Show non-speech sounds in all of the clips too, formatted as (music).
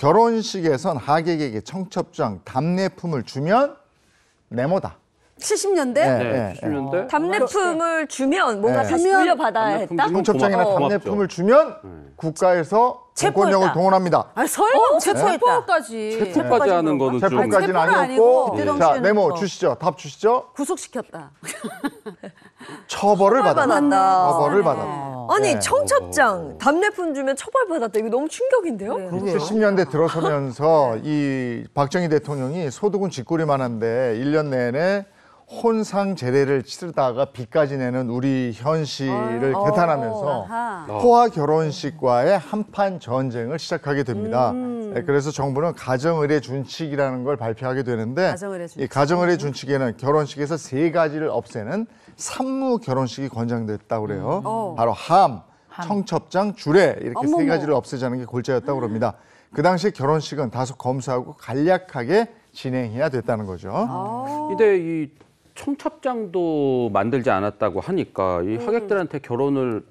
결혼식에선 하객에게 청첩장 답례품을 주면 네모다. 70년대? 네, 70년대? 어, 답례품을 주면 뭔가 네. 돌려받아야 했다? 청첩장이나 고 답례품을 주면 국가에서 권력을 동원합니다. 아 설마 어? 체 체포까지 체포까지 하는 거는 좀 체포까지는 체포 아니고. 아니고자 뭐 네모 뭐. 주시죠. 답 주시죠. 구속시켰다. 처벌을 받았다. 처벌을 받았다. 아니 네. 청첩장 어, 어, 어. 답례품 주면 처벌받았다 이거 너무 충격인데요? 네. 70년대 들어서면서 (laughs) 네. 이 박정희 대통령이 소득은 쥐꼬리만한데 1년 내내 혼상 제례를 치르다가 빚까지 내는 우리 현실을 아, 개탄하면서 아하. 포화 결혼식과의 한판 전쟁을 시작하게 됩니다. 음. 음. 네, 그래서 정부는 가정의례 준칙이라는 걸 발표하게 되는데 가정의례 준칙. 이 가정의례 준칙에는 결혼식에서 세 가지를 없애는 산무 결혼식이 권장됐다고 그래요. 음. 어. 바로 함, 청첩장, 주례 이렇게 어머머. 세 가지를 없애자는 게 골자였다고 그럽니다. 그 당시 결혼식은 다소 검소하고 간략하게 진행해야 됐다는 거죠. 근데 아. 이 청첩장도 만들지 않았다고 하니까 이 음. 하객들한테 결혼을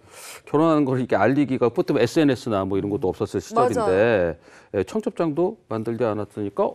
결혼하는 걸 이렇게 알리기가 보통 SNS나 뭐 이런 것도 없었을 시절인데 예, 청첩장도 만들지 않았으니까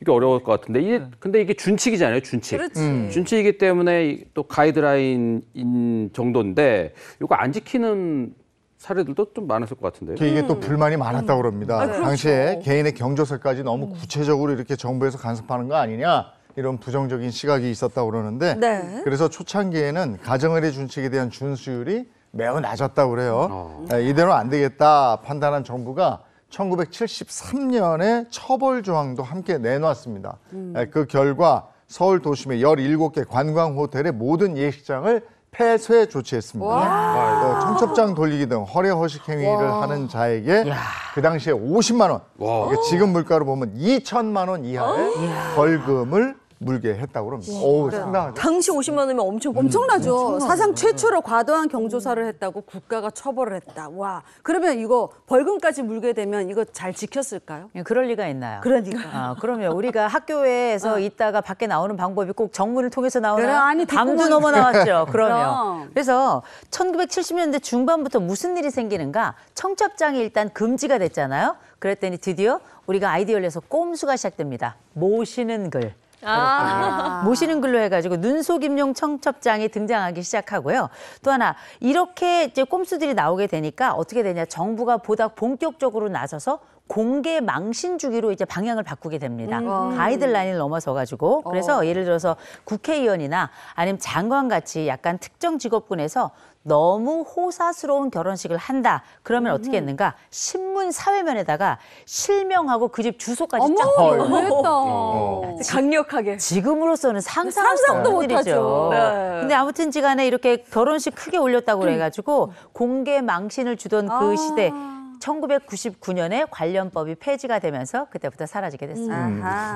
이게 어려울 것 같은데 이게 음. 근데 이게 준칙이잖아요 준칙 음. 준칙이기 때문에 또 가이드라인인 정도인데 이거 안 지키는 사례들도 좀 많았을 것 같은데요. 이게 또 음. 불만이 많았다고 그럽니다. 아, 그렇죠. 당시에 개인의 경조사까지 너무 구체적으로 이렇게 정부에서 간섭하는 거 아니냐. 이런 부정적인 시각이 있었다고 그러는데 네. 그래서 초창기에는 가정의료 준칙에 대한 준수율이 매우 낮았다고 그래요. 어. 아, 이대로 안 되겠다 판단한 정부가 1973년에 처벌 조항도 함께 내놓았습니다. 음. 아, 그 결과 서울 도심의 17개 관광 호텔의 모든 예식장을 폐쇄 조치했습니다. 어, 청첩장 돌리기 등 허례 허식 행위를 와. 하는 자에게 야. 그 당시에 50만 원, 그 지금 물가로 보면 2천만 원 이하의 어? 벌금을 물게 했다고 그럽니다. 오, 예. 상당하죠. 당시 50만 원이면 엄청 음, 엄청나죠. 사상 네. 최초로 과도한 경조사를 했다고 국가가 처벌을 했다. 와, 그러면 이거 벌금까지 물게 되면 이거 잘 지켰을까요? 예, 그럴 리가 있나요? 그러니까. 아, 그러면 우리가 학교에서 어. 있다가 밖에 나오는 방법이 꼭 정문을 통해서 나오는요 그래, 아니, 듣고 담도 넘어 나왔죠. (laughs) 그럼요. 그래서 1970년대 중반부터 무슨 일이 생기는가? 청첩장이 일단 금지가 됐잖아요. 그랬더니 드디어 우리가 아이디어를 내서 꼼수가 시작됩니다. 모시는 글. 아 모시는 글로 해가지고 눈속임용 청첩장이 등장하기 시작하고요. 또 하나 이렇게 이제 꼼수들이 나오게 되니까 어떻게 되냐 정부가 보다 본격적으로 나서서 공개 망신 주기로 이제 방향을 바꾸게 됩니다. 음. 가이드라인을 넘어서 가지고 어. 그래서 어. 예를 들어서 국회의원이나 아니면 장관 같이 약간 특정 직업군에서 너무 호사스러운 결혼식을 한다. 그러면 음. 어떻게 했는가? 신문 사회면에다가 실명하고 그 집 주소까지 쫙 올렸다. 어. 강력하게. 지금으로서는 상상할 상상도 못하죠. 네. 근데 아무튼지간에 이렇게 결혼식 크게 올렸다고 그래가지고 음. 공개 망신을 주던 그 아. 시대. 1999년에 관련법이 폐지가 되면서 그때부터 사라지게 됐습니다.